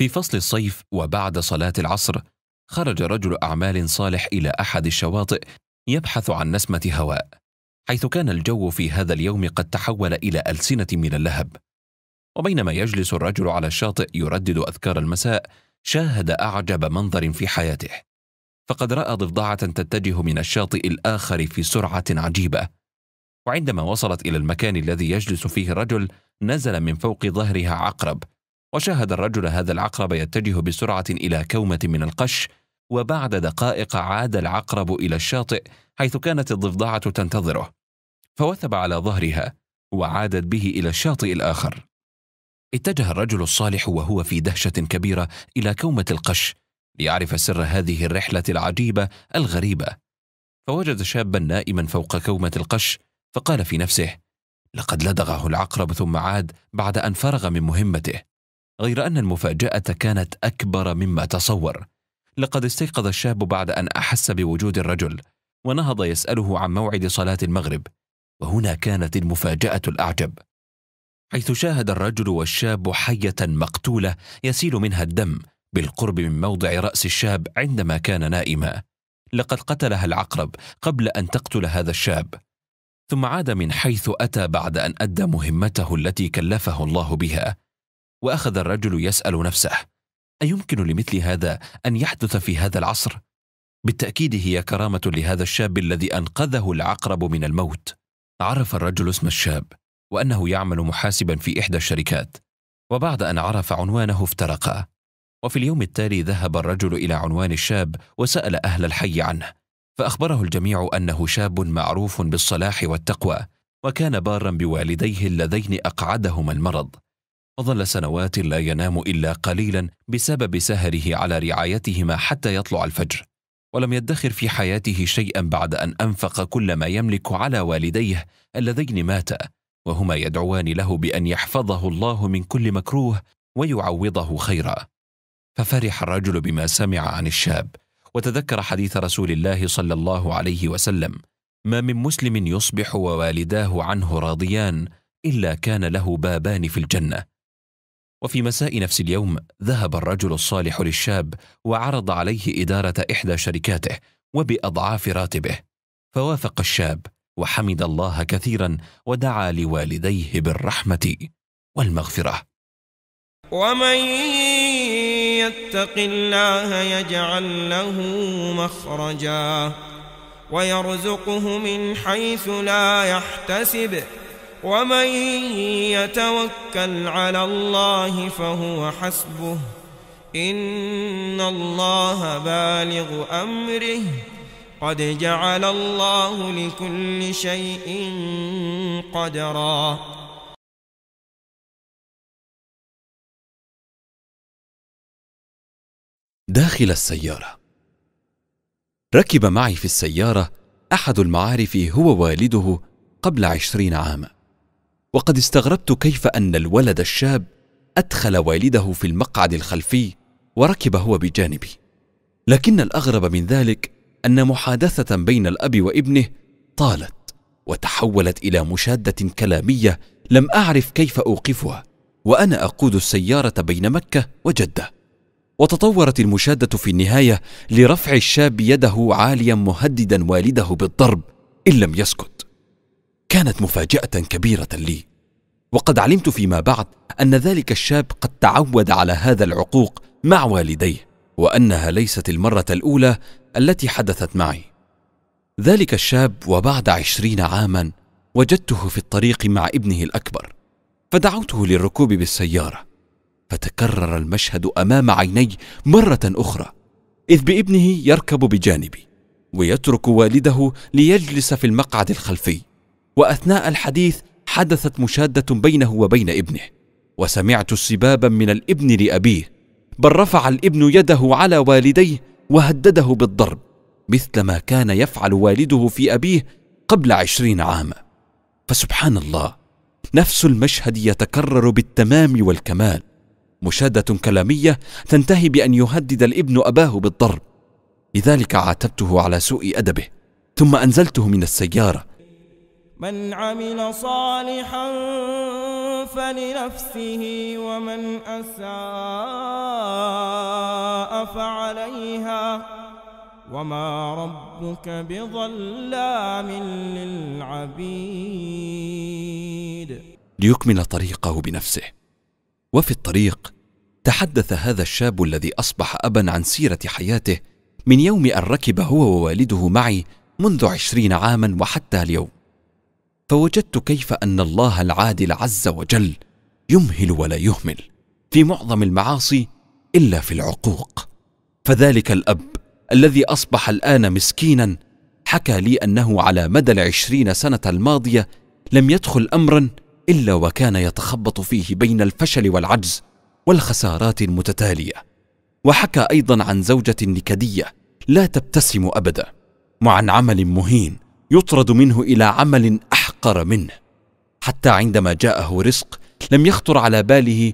في فصل الصيف وبعد صلاة العصر خرج رجل أعمال صالح إلى أحد الشواطئ يبحث عن نسمة هواء حيث كان الجو في هذا اليوم قد تحول إلى ألسنة من اللهب وبينما يجلس الرجل على الشاطئ يردد أذكار المساء شاهد أعجب منظر في حياته فقد رأى ضفدعة تتجه من الشاطئ الآخر في سرعة عجيبة وعندما وصلت إلى المكان الذي يجلس فيه الرجل نزل من فوق ظهرها عقرب وشاهد الرجل هذا العقرب يتجه بسرعة إلى كومة من القش وبعد دقائق عاد العقرب إلى الشاطئ حيث كانت الضفدعة تنتظره فوثب على ظهرها وعادت به إلى الشاطئ الآخر اتجه الرجل الصالح وهو في دهشة كبيرة إلى كومة القش ليعرف سر هذه الرحلة العجيبة الغريبة فوجد شابا نائما فوق كومة القش فقال في نفسه لقد لدغه العقرب ثم عاد بعد أن فرغ من مهمته غير أن المفاجأة كانت أكبر مما تصور لقد استيقظ الشاب بعد أن أحس بوجود الرجل ونهض يسأله عن موعد صلاة المغرب وهنا كانت المفاجأة الأعجب حيث شاهد الرجل والشاب حية مقتولة يسيل منها الدم بالقرب من موضع رأس الشاب عندما كان نائما لقد قتلها العقرب قبل أن تقتل هذا الشاب ثم عاد من حيث أتى بعد أن أدى مهمته التي كلفه الله بها واخذ الرجل يسال نفسه ايمكن لمثل هذا ان يحدث في هذا العصر بالتاكيد هي كرامه لهذا الشاب الذي انقذه العقرب من الموت عرف الرجل اسم الشاب وانه يعمل محاسبا في احدى الشركات وبعد ان عرف عنوانه افترقا وفي اليوم التالي ذهب الرجل الى عنوان الشاب وسال اهل الحي عنه فاخبره الجميع انه شاب معروف بالصلاح والتقوى وكان بارا بوالديه اللذين اقعدهما المرض وظل سنوات لا ينام إلا قليلا بسبب سهره على رعايتهما حتى يطلع الفجر ولم يدخر في حياته شيئا بعد أن أنفق كل ما يملك على والديه اللذين ماتا وهما يدعوان له بأن يحفظه الله من كل مكروه ويعوضه خيرا ففرح الرجل بما سمع عن الشاب وتذكر حديث رسول الله صلى الله عليه وسلم ما من مسلم يصبح ووالداه عنه راضيان الا كان له بابان في الجنه وفي مساء نفس اليوم ذهب الرجل الصالح للشاب وعرض عليه إدارة إحدى شركاته وبأضعاف راتبه فوافق الشاب وحمد الله كثيرا ودعا لوالديه بالرحمة والمغفرة ومن يتق الله يجعل له مخرجا ويرزقه من حيث لا يحتسب ومن يتوكل على الله فهو حسبه إن الله بالغ أمره قد جعل الله لكل شيء قدرا داخل السيارة ركب معي في السيارة أحد المعارف هو والده قبل عشرين عاماً وقد استغربت كيف ان الولد الشاب ادخل والده في المقعد الخلفي وركب هو بجانبي لكن الاغرب من ذلك ان محادثه بين الاب وابنه طالت وتحولت الى مشاده كلاميه لم اعرف كيف اوقفها وانا اقود السياره بين مكه وجده وتطورت المشاده في النهايه لرفع الشاب يده عاليا مهددا والده بالضرب ان لم يسكت كانت مفاجاه كبيره لي وقد علمت فيما بعد ان ذلك الشاب قد تعود على هذا العقوق مع والديه وانها ليست المره الاولى التي حدثت معي ذلك الشاب وبعد عشرين عاما وجدته في الطريق مع ابنه الاكبر فدعوته للركوب بالسياره فتكرر المشهد امام عيني مره اخرى اذ بابنه يركب بجانبي ويترك والده ليجلس في المقعد الخلفي واثناء الحديث حدثت مشاده بينه وبين ابنه وسمعت سبابا من الابن لابيه بل رفع الابن يده على والديه وهدده بالضرب مثل ما كان يفعل والده في ابيه قبل عشرين عاما فسبحان الله نفس المشهد يتكرر بالتمام والكمال مشاده كلاميه تنتهي بان يهدد الابن اباه بالضرب لذلك عاتبته على سوء ادبه ثم انزلته من السياره من عمل صالحا فلنفسه ومن أساء فعليها وما ربك بظلام للعبيد ليكمل طريقه بنفسه وفي الطريق تحدث هذا الشاب الذي أصبح أبا عن سيرة حياته من يوم أن ركب هو ووالده معي منذ عشرين عاما وحتى اليوم فوجدت كيف ان الله العادل عز وجل يمهل ولا يهمل في معظم المعاصي الا في العقوق فذلك الاب الذي اصبح الان مسكينا حكى لي انه على مدى العشرين سنه الماضيه لم يدخل امرا الا وكان يتخبط فيه بين الفشل والعجز والخسارات المتتاليه وحكى ايضا عن زوجه نكديه لا تبتسم ابدا وعن عمل مهين يطرد منه الى عمل احقر منه حتى عندما جاءه رزق لم يخطر على باله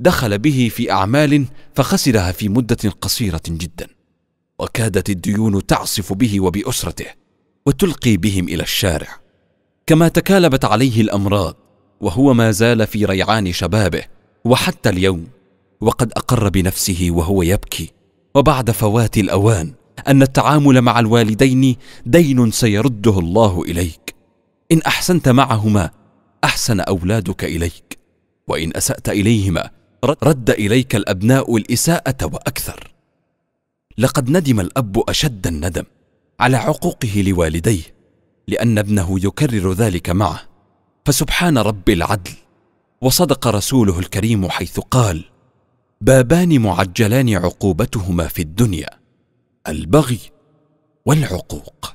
دخل به في اعمال فخسرها في مده قصيره جدا وكادت الديون تعصف به وباسرته وتلقي بهم الى الشارع كما تكالبت عليه الامراض وهو ما زال في ريعان شبابه وحتى اليوم وقد اقر بنفسه وهو يبكي وبعد فوات الاوان ان التعامل مع الوالدين دين سيرده الله اليك ان احسنت معهما احسن اولادك اليك وان اسات اليهما رد اليك الابناء الاساءه واكثر لقد ندم الاب اشد الندم على عقوقه لوالديه لان ابنه يكرر ذلك معه فسبحان رب العدل وصدق رسوله الكريم حيث قال بابان معجلان عقوبتهما في الدنيا البغي والعقوق